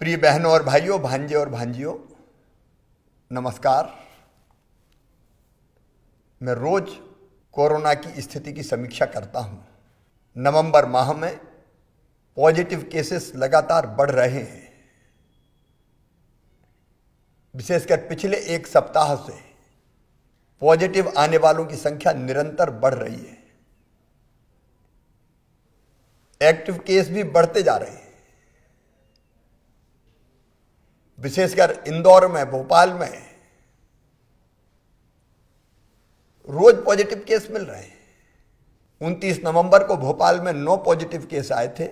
प्रिय बहनों और भाइयों भांजे और भांजियों नमस्कार मैं रोज कोरोना की स्थिति की समीक्षा करता हूं नवंबर माह में पॉजिटिव केसेस लगातार बढ़ रहे हैं विशेषकर पिछले एक सप्ताह से पॉजिटिव आने वालों की संख्या निरंतर बढ़ रही है एक्टिव केस भी बढ़ते जा रहे हैं विशेषकर इंदौर में भोपाल में रोज पॉजिटिव केस मिल रहे हैं उनतीस नवंबर को भोपाल में नौ पॉजिटिव केस आए थे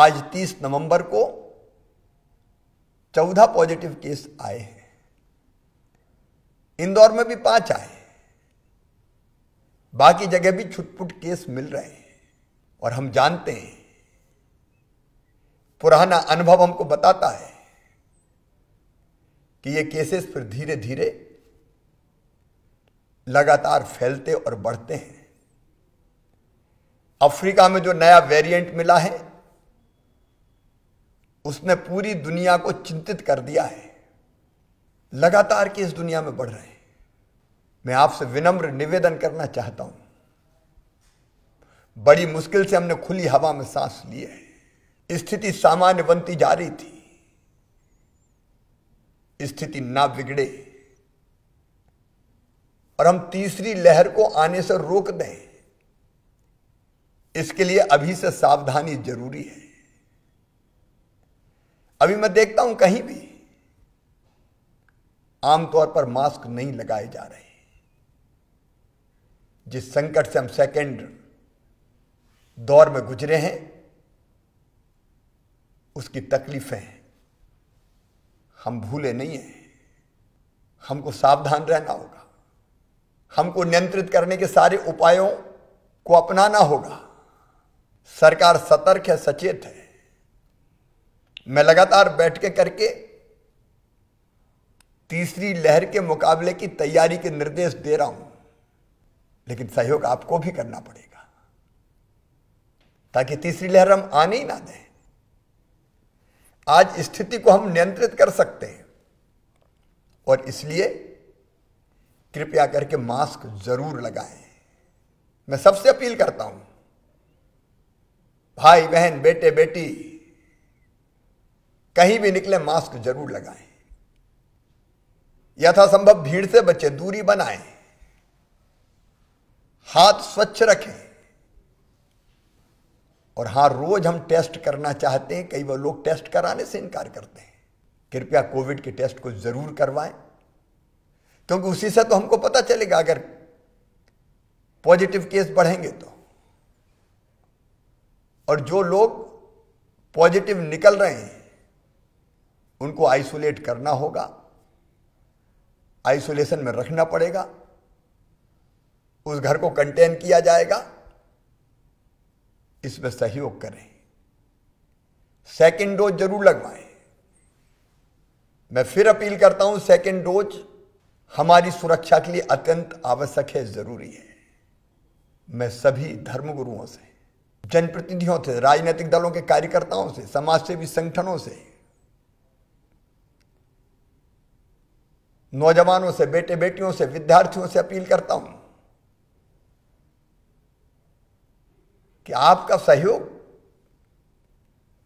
आज तीस नवंबर को चौदह पॉजिटिव केस आए हैं इंदौर में भी पांच आए बाकी जगह भी छुटपुट केस मिल रहे हैं और हम जानते हैं पुराना अनुभव हमको बताता है कि ये केसेस फिर धीरे धीरे लगातार फैलते और बढ़ते हैं अफ्रीका में जो नया वेरिएंट मिला है उसने पूरी दुनिया को चिंतित कर दिया है लगातार केस दुनिया में बढ़ रहे हैं मैं आपसे विनम्र निवेदन करना चाहता हूं बड़ी मुश्किल से हमने खुली हवा में सांस लिए है स्थिति सामान्य बनती जा रही थी स्थिति ना बिगड़े और हम तीसरी लहर को आने से रोक दें इसके लिए अभी से सावधानी जरूरी है अभी मैं देखता हूं कहीं भी आमतौर पर मास्क नहीं लगाए जा रहे जिस संकट से हम सेकेंड दौर में गुजरे हैं उसकी तकलीफ़ें हम भूले नहीं हैं हमको सावधान रहना होगा हमको नियंत्रित करने के सारे उपायों को अपनाना होगा सरकार सतर्क है सचेत है मैं लगातार के करके तीसरी लहर के मुकाबले की तैयारी के निर्देश दे रहा हूं लेकिन सहयोग आपको भी करना पड़ेगा ताकि तीसरी लहर हम आने ही ना दें आज स्थिति को हम नियंत्रित कर सकते हैं और इसलिए कृपया करके मास्क जरूर लगाएं मैं सबसे अपील करता हूं भाई बहन बेटे बेटी कहीं भी निकले मास्क जरूर लगाएं यथासंभव भीड़ से बचे दूरी बनाएं हाथ स्वच्छ रखें और हाँ रोज़ हम टेस्ट करना चाहते हैं कई बार लोग टेस्ट कराने से इनकार करते हैं कृपया कोविड के टेस्ट को ज़रूर करवाएं क्योंकि उसी से तो हमको पता चलेगा अगर पॉजिटिव केस बढ़ेंगे तो और जो लोग पॉजिटिव निकल रहे हैं उनको आइसोलेट करना होगा आइसोलेशन में रखना पड़ेगा उस घर को कंटेन किया जाएगा इसमें सहयोग करें सेकेंड डोज जरूर लगवाएं मैं फिर अपील करता हूं सेकेंड डोज हमारी सुरक्षा के लिए अत्यंत आवश्यक है जरूरी है मैं सभी धर्मगुरुओं से जनप्रतिनिधियों से राजनीतिक दलों के कार्यकर्ताओं से समाजसेवी संगठनों से नौजवानों से बेटे बेटियों से विद्यार्थियों से अपील करता हूं कि आपका सहयोग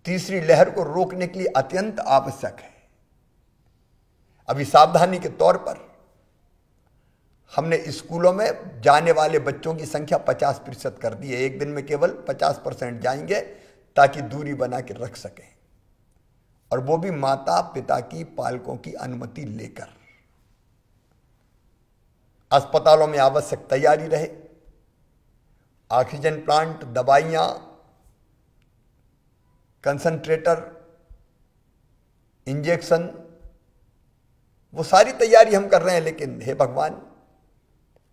तीसरी लहर को रोकने के लिए अत्यंत आवश्यक है अभी सावधानी के तौर पर हमने स्कूलों में जाने वाले बच्चों की संख्या 50 प्रतिशत कर दी है एक दिन में केवल 50 परसेंट जाएंगे ताकि दूरी बना के रख सकें और वो भी माता पिता की पालकों की अनुमति लेकर अस्पतालों में आवश्यक तैयारी रहे ऑक्सीजन प्लांट दवाइयाँ कंसनट्रेटर इंजेक्शन वो सारी तैयारी हम कर रहे हैं लेकिन हे भगवान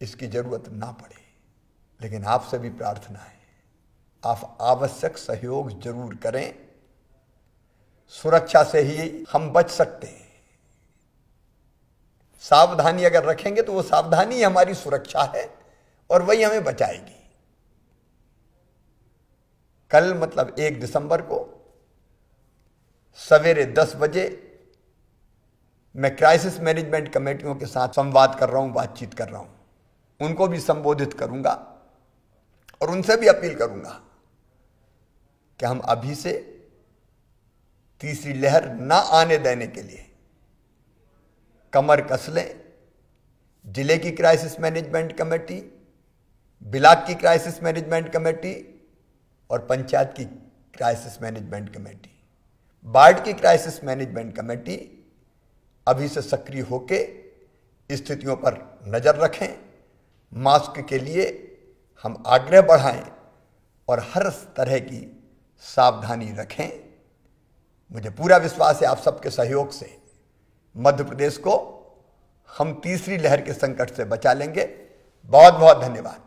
इसकी ज़रूरत ना पड़े लेकिन आपसे भी प्रार्थना है आप आवश्यक सहयोग जरूर करें सुरक्षा से ही हम बच सकते हैं सावधानी अगर रखेंगे तो वो सावधानी हमारी सुरक्षा है और वही हमें बचाएगी कल मतलब एक दिसंबर को सवेरे दस बजे मैं क्राइसिस मैनेजमेंट कमेटियों के साथ संवाद कर रहा हूं बातचीत कर रहा हूं उनको भी संबोधित करूंगा और उनसे भी अपील करूंगा कि हम अभी से तीसरी लहर ना आने देने के लिए कमर कस लें जिले की क्राइसिस मैनेजमेंट कमेटी ब्लाक की क्राइसिस मैनेजमेंट कमेटी और पंचायत की क्राइसिस मैनेजमेंट कमेटी बाढ़ की क्राइसिस मैनेजमेंट कमेटी अभी से सक्रिय होके स्थितियों पर नज़र रखें मास्क के लिए हम आग्रह बढ़ाएं और हर तरह की सावधानी रखें मुझे पूरा विश्वास है आप सबके सहयोग से मध्य प्रदेश को हम तीसरी लहर के संकट से बचा लेंगे बहुत बहुत धन्यवाद